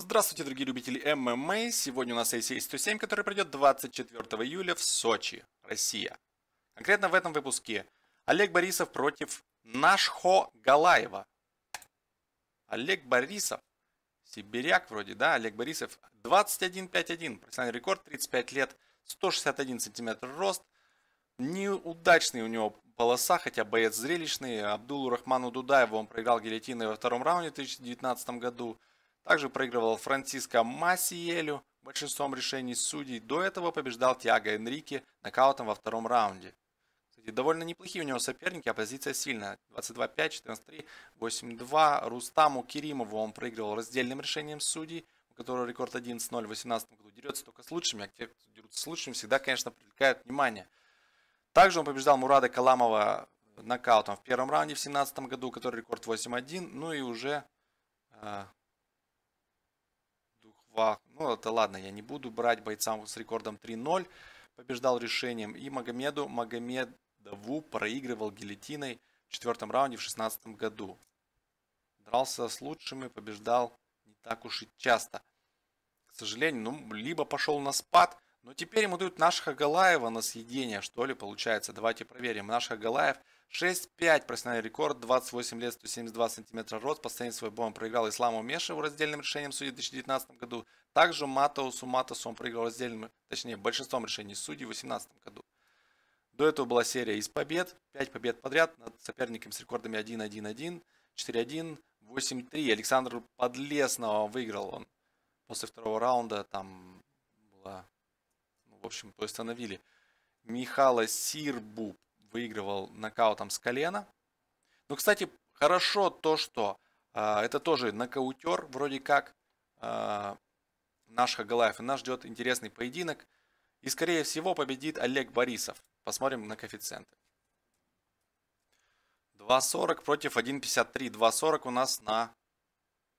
Здравствуйте, дорогие любители ММА. Сегодня у нас ACA 107, который пройдет 24 июля в Сочи, Россия. Конкретно в этом выпуске Олег Борисов против Нашхо Галаева. Олег Борисов, сибиряк вроде, да, Олег Борисов, 21.51, профессиональный рекорд, 35 лет, 161 сантиметр рост. Неудачный у него полоса, хотя боец зрелищный. Абдулу Рахману Дудаеву он проиграл гильотиной во втором раунде в 2019 году. Также проигрывал Франциско Массиелю большинством решений судей. До этого побеждал Тиаго Энрике нокаутом во втором раунде. Кстати, довольно неплохие у него соперники, оппозиция сильная. 22-5, 14-3, 8-2. Рустаму Керимову он проигрывал раздельным решением судей, у которого рекорд 11-0 в 2018 году. Дерется только с лучшими, а те, кто дерутся с лучшими, всегда, конечно, привлекают внимание. Также он побеждал Мурада Каламова нокаутом в первом раунде в 2017 году, который рекорд 8-1. Ну и уже э, 2. Ну, это ладно, я не буду брать бойцам с рекордом 3-0. Побеждал решением. И Магомеду Магомедову проигрывал гильотиной в четвертом раунде в 16 году. Дрался с лучшими, побеждал не так уж и часто. К сожалению, ну, либо пошел на спад, но теперь ему дают наших Агалаева на съедение, что ли, получается. Давайте проверим. Нашха Галаев – 6-5 профессиональный рекорд, 28 лет, 172 сантиметра рост. Последний свой бой он проиграл Исламу Мешеву раздельным решением судей в 2019 году. Также Матоусу Матосу он проиграл раздельным, точнее, большинством решений судей в 2018 году. До этого была серия из побед, 5 побед подряд над соперниками с рекордами 1-1-1, 4-1, 8-3. Александр Подлесного выиграл он после второго раунда, там была, ну, в общем, то остановили. Михала Сирбуб выигрывал нокаутом с колена. Ну, кстати, хорошо то, что э, это тоже нокаутер, вроде как, э, наш Хагалаев. И нас ждет интересный поединок. И, скорее всего, победит Олег Борисов. Посмотрим на коэффициенты. 2.40 против 1.53. 2.40 у нас на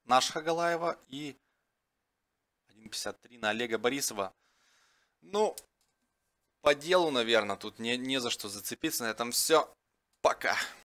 наш Хагалаева и 1.53 на Олега Борисова. Ну, по делу, наверное, тут не, не за что зацепиться. На этом все. Пока.